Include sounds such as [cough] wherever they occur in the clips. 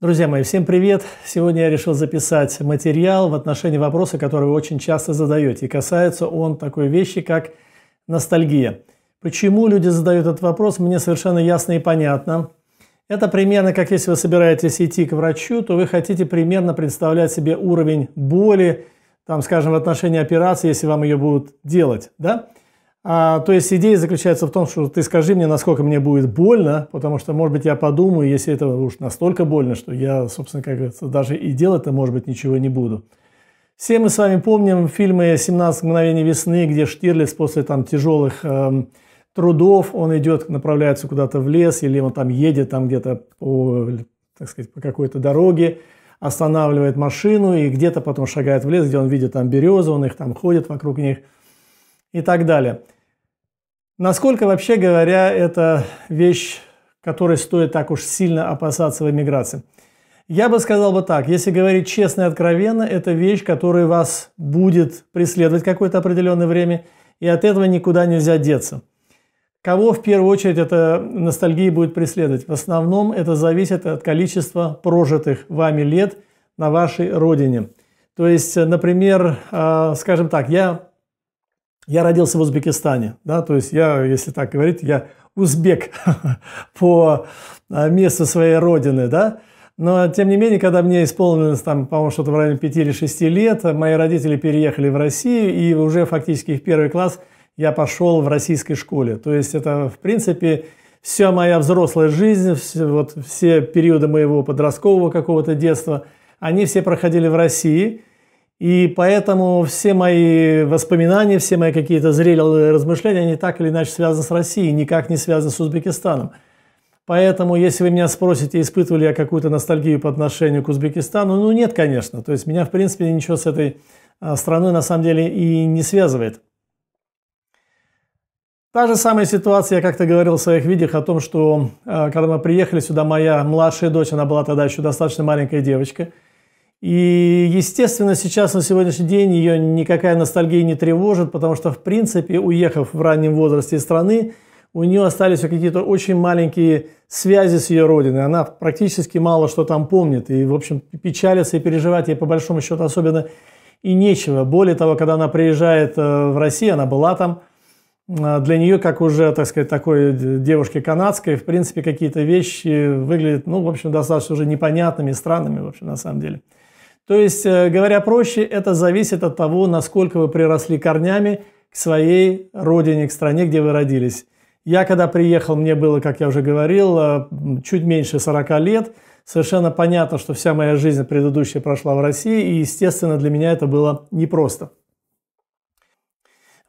Друзья мои, всем привет! Сегодня я решил записать материал в отношении вопроса, который вы очень часто задаете. И касается он такой вещи, как ностальгия. Почему люди задают этот вопрос, мне совершенно ясно и понятно. Это примерно как если вы собираетесь идти к врачу, то вы хотите примерно представлять себе уровень боли там, скажем, в отношении операции, если вам ее будут делать, да? А, то есть идея заключается в том, что ты скажи мне, насколько мне будет больно, потому что, может быть, я подумаю, если это уж настолько больно, что я, собственно, как говорится, даже и делать-то, может быть, ничего не буду. Все мы с вами помним фильмы «17 мгновений весны», где Штирлиц после там тяжелых эм, трудов, он идет, направляется куда-то в лес, или он там едет там где-то по, так сказать, по какой-то дороге, останавливает машину и где-то потом шагает в лес, где он видит там березы, он их там ходит вокруг них и так далее. Насколько, вообще говоря, это вещь, которой стоит так уж сильно опасаться в эмиграции? Я бы сказал бы так, если говорить честно и откровенно, это вещь, которая вас будет преследовать какое-то определенное время, и от этого никуда нельзя деться – Кого в первую очередь эта ностальгия будет преследовать? В основном это зависит от количества прожитых вами лет на вашей родине. То есть, например, а, скажем так, я, я родился в Узбекистане, да, то есть я, если так говорить, я узбек [laughs] по а, месту своей родины, да, но, тем не менее, когда мне исполнилось, там, по-моему, что-то в районе 5 или 6 лет, мои родители переехали в Россию, и уже фактически в первый класс – я пошел в российской школе. То есть это, в принципе, вся моя взрослая жизнь, все, вот все периоды моего подросткового какого-то детства, они все проходили в России. И поэтому все мои воспоминания, все мои какие-то зрелые размышления, они так или иначе связаны с Россией, никак не связаны с Узбекистаном. Поэтому, если вы меня спросите, испытывали я какую-то ностальгию по отношению к Узбекистану, ну нет, конечно. То есть меня, в принципе, ничего с этой а, страной на самом деле и не связывает. Та же самая ситуация, я как-то говорил в своих видео о том, что э, когда мы приехали сюда, моя младшая дочь, она была тогда еще достаточно маленькая девочка. И, естественно, сейчас на сегодняшний день ее никакая ностальгия не тревожит, потому что, в принципе, уехав в раннем возрасте из страны, у нее остались какие-то очень маленькие связи с ее родиной. Она практически мало что там помнит. И, в общем, печалиться и переживать ей, по большому счету, особенно и нечего. Более того, когда она приезжает э, в Россию, она была там – а, для нее, как уже, так сказать, такой девушки канадской, в принципе, какие-то вещи выглядят, ну, в общем, достаточно уже непонятными, странными, в общем, на самом деле. То есть, э, говоря проще, это зависит от того, насколько вы приросли корнями к своей родине, к стране, где вы родились. Я, когда приехал, мне было, как я уже говорил, э, чуть меньше 40 лет. Совершенно понятно, что вся моя жизнь предыдущая прошла в России, и, естественно, для меня это было непросто.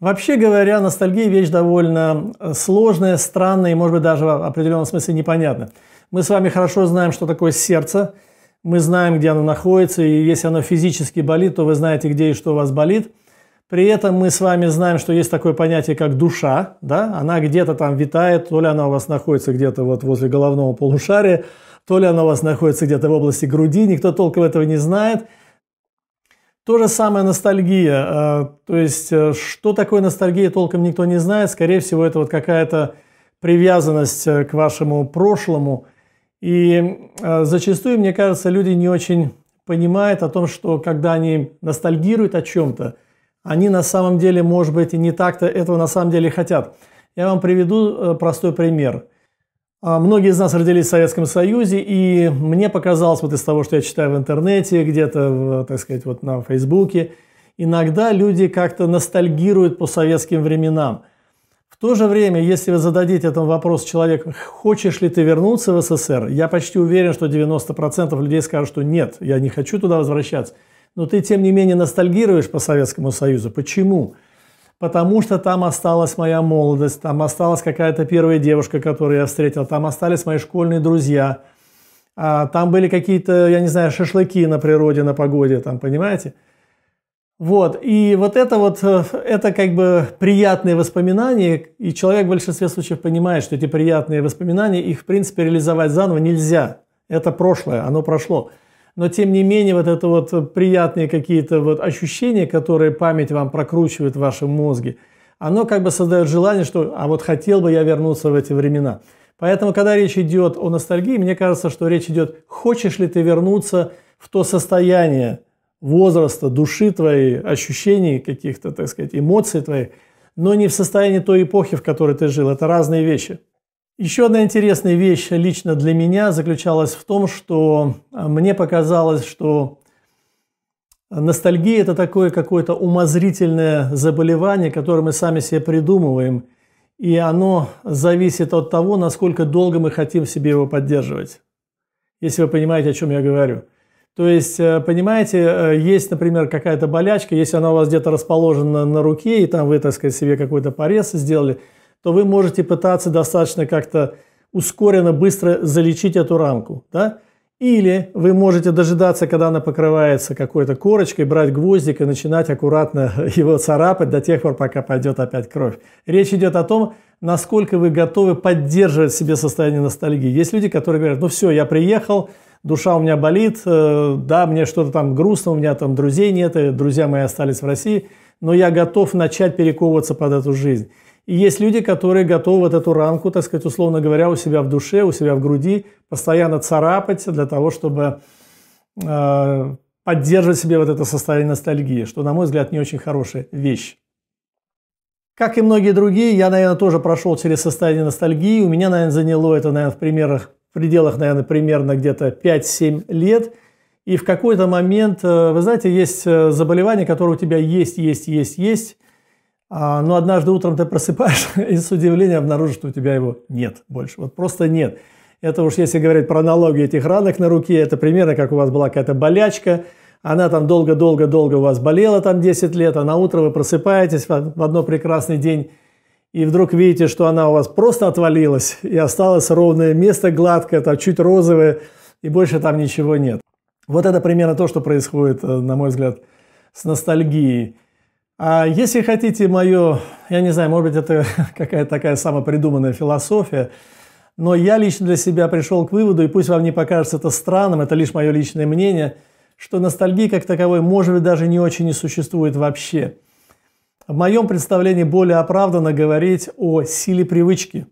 Вообще говоря, ностальгия вещь довольно э, сложная, странная и, может быть, даже в определенном смысле непонятная. Мы с вами хорошо знаем, что такое сердце, мы знаем, где оно находится, и если оно физически болит, то вы знаете, где и что у вас болит. При этом мы с вами знаем, что есть такое понятие, как душа, да, она где-то там витает, то ли она у вас находится где-то вот возле головного полушария, то ли она у вас находится где-то в области груди, никто толком этого не знает – то же самое ностальгия. Э, то есть, э, что такое ностальгия, толком никто не знает. Скорее всего, это вот какая-то привязанность э, к вашему прошлому. И зачастую, мне кажется, люди не очень понимают о том, что когда они ностальгируют о чем-то, они на самом деле, может быть, и не так-то этого на самом деле хотят. Я вам приведу простой пример – а, многие из нас родились в Советском Союзе, и мне показалось вот из того, что я читаю в интернете, где-то, так сказать, вот на Фейсбуке, иногда люди как-то ностальгируют по советским временам. В то же время, если вы зададите этому вопрос человеку, хочешь ли ты вернуться в СССР, я почти уверен, что 90% людей скажут, что нет, я не хочу туда возвращаться. Но ты, тем не менее, ностальгируешь по Советскому Союзу. Почему? потому что там осталась моя молодость, там осталась какая-то первая девушка, которую я встретил, там остались мои школьные друзья, а там были какие-то, я не знаю, шашлыки на природе, на погоде, там, понимаете? Вот, и вот это вот, э, это как бы приятные воспоминания, и человек в большинстве случаев понимает, что эти приятные воспоминания, их, в принципе, реализовать заново нельзя. Это прошлое, оно прошло но тем не менее вот это вот приятные какие-то вот ощущения, которые память вам прокручивает в вашем мозге, оно как бы создает желание, что а вот хотел бы я вернуться в эти времена. Поэтому, когда речь идет о ностальгии, мне кажется, что речь идет, хочешь ли ты вернуться в то состояние возраста, души твоей, ощущений каких-то, так сказать, эмоций твоих, но не в состоянии той эпохи, в которой ты жил. Это разные вещи. Еще одна интересная вещь лично для меня заключалась в том, что а, мне показалось, что ностальгия – это такое какое-то умозрительное заболевание, которое мы сами себе придумываем, и оно зависит от того, насколько долго мы хотим себе его поддерживать, если вы понимаете, о чем я говорю. То есть, э, понимаете, э, есть, например, какая-то болячка, если она у вас где-то расположена на руке, и там вы, так сказать, себе какой-то порез сделали – то вы можете пытаться достаточно как-то ускоренно, быстро залечить эту ранку. Да? Или вы можете дожидаться, когда она покрывается какой-то корочкой, брать гвоздик и начинать аккуратно [laughs] его царапать до тех пор, пока пойдет опять кровь. Речь идет о том, насколько вы готовы поддерживать в себе состояние ностальгии. Есть люди, которые говорят, ну все, я приехал, душа у меня болит, э, да, мне что-то там грустно, у меня там друзей нет, и друзья мои остались в России, но я готов начать перековываться под эту жизнь. И есть люди, которые готовы вот эту ранку, так сказать, условно говоря, у себя в душе, у себя в груди постоянно царапать для того, чтобы э, поддерживать себе вот это состояние ностальгии, что, на мой взгляд, не очень хорошая вещь. Как и многие другие, я, наверное, тоже прошел через состояние ностальгии. У меня, наверное, заняло это, наверное, в примерах, в пределах, наверное, примерно где-то 5-7 лет. И в какой-то момент, э, вы знаете, есть э, заболевание, которое у тебя есть, есть, есть, есть, а, но ну, однажды утром ты просыпаешься [laughs] и с удивлением обнаружишь, что у тебя его нет больше. Вот просто нет. Это уж если говорить про аналогию этих ранок на руке, это примерно как у вас была какая-то болячка, она там долго-долго-долго у вас болела там 10 лет, а на утро вы просыпаетесь в одно прекрасный день и вдруг видите, что она у вас просто отвалилась и осталось ровное место гладкое, там чуть розовое, и больше там ничего нет. Вот это примерно то, что происходит, э, на мой взгляд, с ностальгией. А если хотите мою, я не знаю, может быть, это [laughs] какая-то такая самопридуманная философия, но я лично для себя пришел к выводу, и пусть вам не покажется это странным, это лишь мое личное мнение, что ностальгии как таковой, может быть, даже не очень и существует вообще. В моем представлении более оправданно говорить о силе привычки,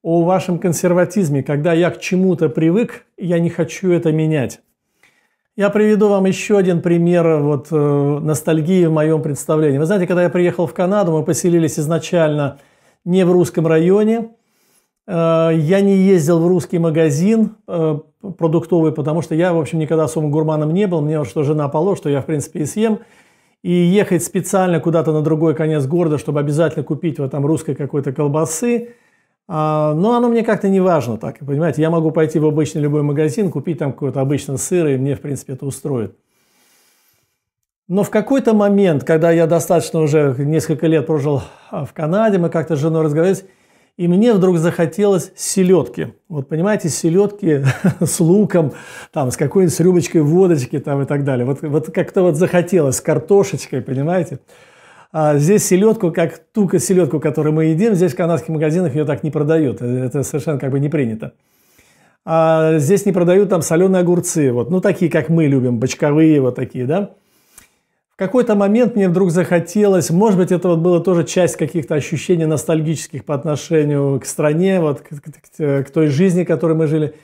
о вашем консерватизме, когда я к чему-то привык, я не хочу это менять. Я приведу вам еще один пример вот, э, ностальгии в моем представлении. Вы знаете, когда я приехал в Канаду, мы поселились изначально не в русском районе. Э, я не ездил в русский магазин э, продуктовый, потому что я, в общем, никогда особо гурманом не был. Мне вот что жена поло, что я, в принципе, и съем. И ехать специально куда-то на другой конец города, чтобы обязательно купить вот там русской какой-то колбасы – а, Но ну, оно мне как-то не важно, так, понимаете, я могу пойти в обычный любой магазин, купить там какой-то обычный сыр, и мне, в принципе, это устроит. Но в какой-то момент, когда я достаточно уже несколько лет прожил а, в Канаде, мы как-то с женой разговаривали, и мне вдруг захотелось селедки. Вот понимаете, селедки [laughs] с луком, там, с какой-нибудь с рюбочкой водочки там, и так далее. Вот, вот как-то вот захотелось, с картошечкой, понимаете. А, здесь селедку, как ту селедку, которую мы едим, здесь в канадских магазинах ее так не продают. Э, это совершенно как бы не принято. А здесь не продают там соленые огурцы, вот, ну такие, как мы любим, бочковые вот такие, да. В какой-то момент мне вдруг захотелось, может быть, это вот было тоже часть каких-то ощущений ностальгических по отношению к стране, вот к, к, к той жизни, которой мы жили.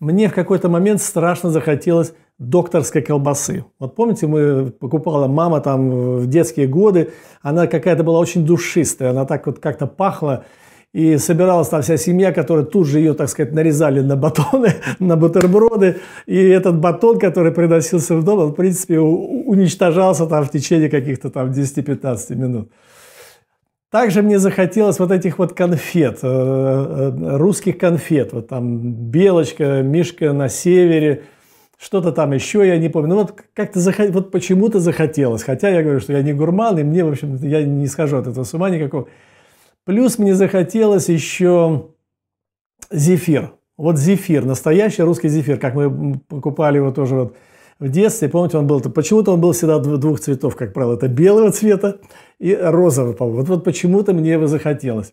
Мне в какой-то момент страшно захотелось докторской колбасы. Вот помните, мы покупала мама там в детские годы, она какая-то была очень душистая, она так вот как-то пахла, и собиралась там вся семья, которая тут же ее, так сказать, нарезали на батоны, [laughs] на бутерброды. И этот батон, который приносился в дом, он, в принципе, уничтожался там в течение каких-то там 10-15 минут. Также мне захотелось вот этих вот конфет, э, э, русских конфет. Вот там «Белочка», «Мишка на севере», что-то там еще, я не помню. Ну вот как-то зах... вот почему-то захотелось. Хотя я говорю, что я не гурман, и мне, в общем, я не схожу от этого с ума никакого. Плюс мне захотелось еще зефир. Вот зефир, настоящий русский зефир, как мы покупали его тоже вот в детстве. Помните, он был, почему-то он был всегда двух цветов, как правило. Это белого цвета и розовый, по-моему. Вот, вот почему-то мне его захотелось.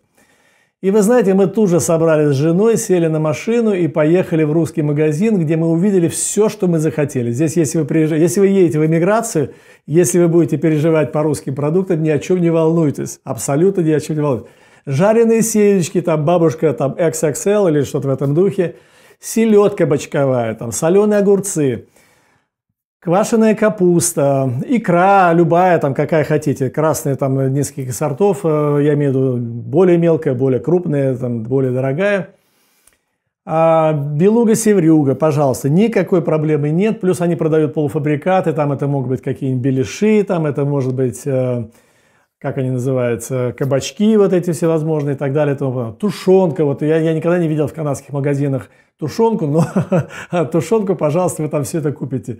И вы знаете, мы тут же собрались с женой, сели на машину и поехали в русский магазин, где мы увидели все, что мы захотели. Здесь, если вы, приезж... если вы едете в эмиграцию, если вы будете переживать по русским продуктам, ни о чем не волнуйтесь. Абсолютно ни о чем не волнуйтесь. Жареные семечки, там бабушка там XXL или что-то в этом духе, селедка бочковая, там соленые огурцы – Квашеная капуста, икра, любая там, какая хотите, красные там нескольких сортов, э, я имею в виду более мелкая, более крупная, там, более дорогая. А белуга-севрюга, пожалуйста, никакой проблемы нет, плюс они продают полуфабрикаты, там это могут быть какие-нибудь беляши, там это может быть, э, как они называются, кабачки вот эти всевозможные и так далее. Там, тушенка, вот я, я никогда не видел в канадских магазинах тушенку, но [laughs] тушенку, пожалуйста, вы там все это купите.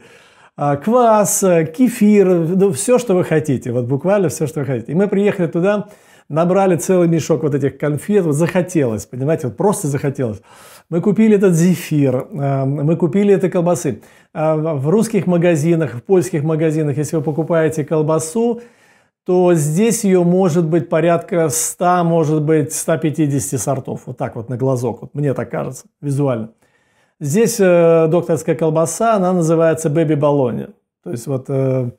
А, квас, а, кефир, ну, все, что вы хотите, вот буквально все, что вы хотите. И мы приехали туда, набрали целый мешок вот этих конфет, вот захотелось, понимаете, вот просто захотелось. Мы купили этот зефир, а, мы купили это колбасы. В русских магазинах, в польских магазинах, если вы покупаете колбасу, то здесь ее может быть порядка 100, может быть, 150 сортов. Вот так вот на глазок, вот мне так кажется, визуально. Здесь э, докторская колбаса, она называется Бэби Болоня. То есть вот э,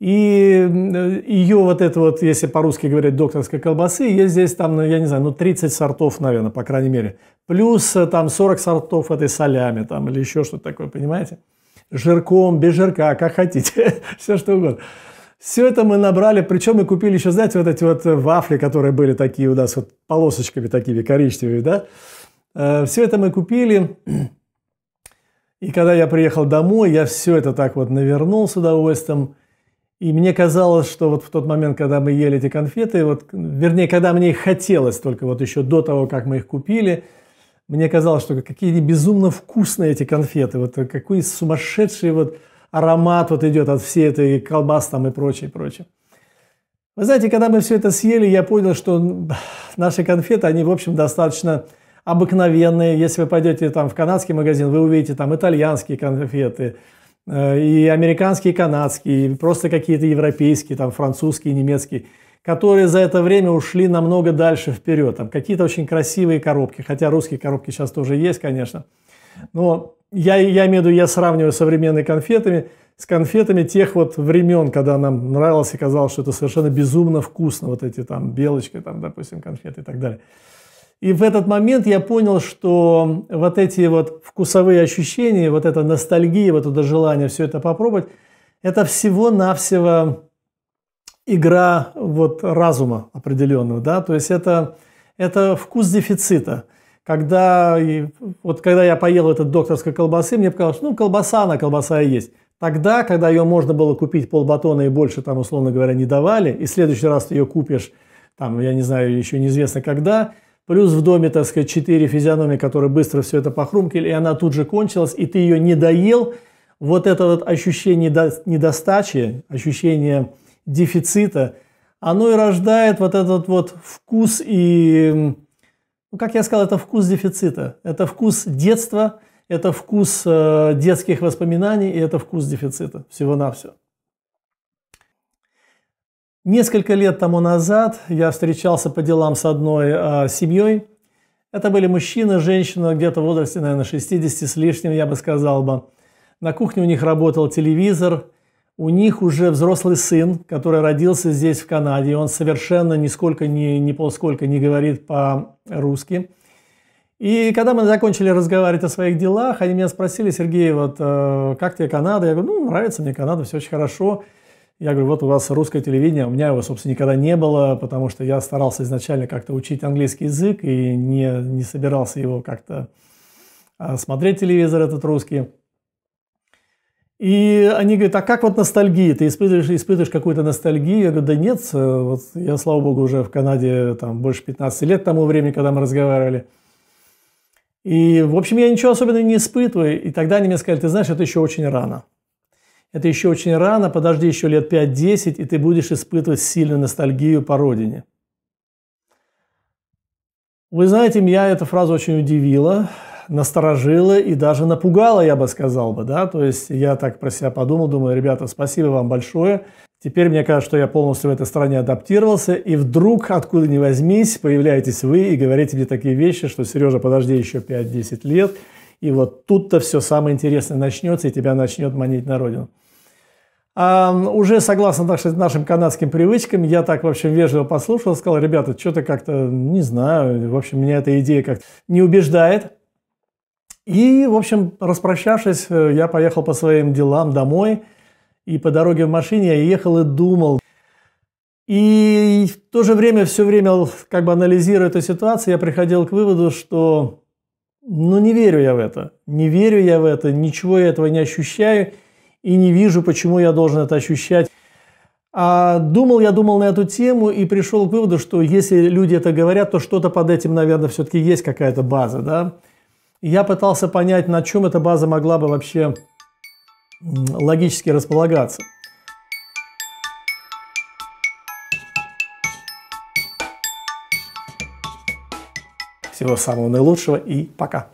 и э, ее вот это вот, если по-русски говорить, докторской колбасы, есть здесь там, ну, я не знаю, ну 30 сортов, наверное, по крайней мере. Плюс э, там 40 сортов этой солями там или еще что-то такое, понимаете? Жирком, без жирка, как хотите, [laughs] все что угодно. Все это мы набрали, причем мы купили еще, знаете, вот эти вот э, вафли, которые были такие у нас вот полосочками такими коричневыми, да? Все это мы купили, и когда я приехал домой, я все это так вот навернул с удовольствием. И мне казалось, что вот в тот момент, когда мы ели эти конфеты, вот, вернее, когда мне их хотелось, только вот еще до того, как мы их купили, мне казалось, что какие они безумно вкусные эти конфеты, вот какой сумасшедший вот аромат вот идет от всей этой колбас там и прочее, прочее. Вы знаете, когда мы все это съели, я понял, что наши конфеты, они, в общем, достаточно обыкновенные. Если вы пойдете там в канадский магазин, вы увидите там итальянские конфеты, э, и американские, и канадские, и просто какие-то европейские, там французские, немецкие, которые за это время ушли намного дальше вперед. Там какие-то очень красивые коробки, хотя русские коробки сейчас тоже есть, конечно. Но я, я имею в виду, я сравниваю современные конфетами с конфетами тех вот времен, когда нам нравилось и казалось, что это совершенно безумно вкусно, вот эти там белочки, там, допустим, конфеты и так далее. И в этот момент я понял, что вот эти вот вкусовые ощущения, вот эта ностальгия, вот это желание все это попробовать, это всего-навсего игра вот разума определенного, да, то есть это, это вкус дефицита. Когда, вот когда я поел этот докторской колбасы, мне показалось, ну, колбаса, она колбаса и есть. Тогда, когда ее можно было купить полбатона и больше, там, условно говоря, не давали, и в следующий раз ты ее купишь, там, я не знаю, еще неизвестно когда, Плюс в доме, так сказать, четыре физиономии, которые быстро все это похрумкали, и она тут же кончилась, и ты ее не доел. Вот это вот ощущение недостачи, ощущение дефицита, оно и рождает вот этот вот вкус и... Ну, как я сказал, это вкус дефицита. Это вкус детства, это вкус э, детских воспоминаний, и это вкус дефицита всего-навсего. Несколько лет тому назад я встречался по делам с одной э, семьей. Это были мужчина, женщина, где-то в возрасте, наверное, 60 с лишним, я бы сказал бы. На кухне у них работал телевизор, у них уже взрослый сын, который родился здесь, в Канаде, и он совершенно нисколько не, не полсколько не говорит по-русски. И когда мы закончили разговаривать о своих делах, они меня спросили, Сергей, вот э, как тебе Канада? Я говорю, ну, нравится мне Канада, все очень хорошо. Я говорю, вот у вас русское телевидение, у меня его, собственно, никогда не было, потому что я старался изначально как-то учить английский язык и не, не собирался его как-то а, смотреть телевизор этот русский. И они говорят, а как вот ностальгия? Ты испытываешь, испытываешь какую-то ностальгию? Я говорю, да нет, э, вот я, слава богу, уже в Канаде там больше 15 лет тому времени, когда мы разговаривали. И, в общем, я ничего особенного не испытываю. И тогда они мне сказали, ты знаешь, это еще очень рано. Это еще очень рано, подожди еще лет 5-10, и ты будешь испытывать сильную ностальгию по родине. Вы знаете, меня эта фраза очень удивила, насторожила и даже напугала, я бы сказал бы, да, то есть я так про себя подумал, думаю, ребята, спасибо вам большое, теперь мне кажется, что я полностью в этой стране адаптировался, и вдруг, откуда ни возьмись, появляетесь вы и говорите мне такие вещи, что, Сережа, подожди еще 5-10 лет, и вот тут-то все самое интересное начнется, и тебя начнет манить на родину. А уже согласно нашим канадским привычкам, я так, в общем, вежливо послушал, сказал, ребята, что-то как-то, не знаю, в общем, меня эта идея как-то не убеждает. И, в общем, распрощавшись, э, я поехал по своим делам домой, и по дороге в машине я ехал и думал. И в то же время, все время, как бы анализируя эту ситуацию, я приходил к выводу, что ну не верю я в это, не верю я в это, ничего я этого не ощущаю – и не вижу, почему я должен это ощущать. А думал я, думал на эту тему и пришел к выводу, что если люди это говорят, то что-то под этим, наверное, все-таки есть какая-то база, да. Я пытался понять, на чем эта база могла бы вообще логически располагаться. Всего самого наилучшего и пока.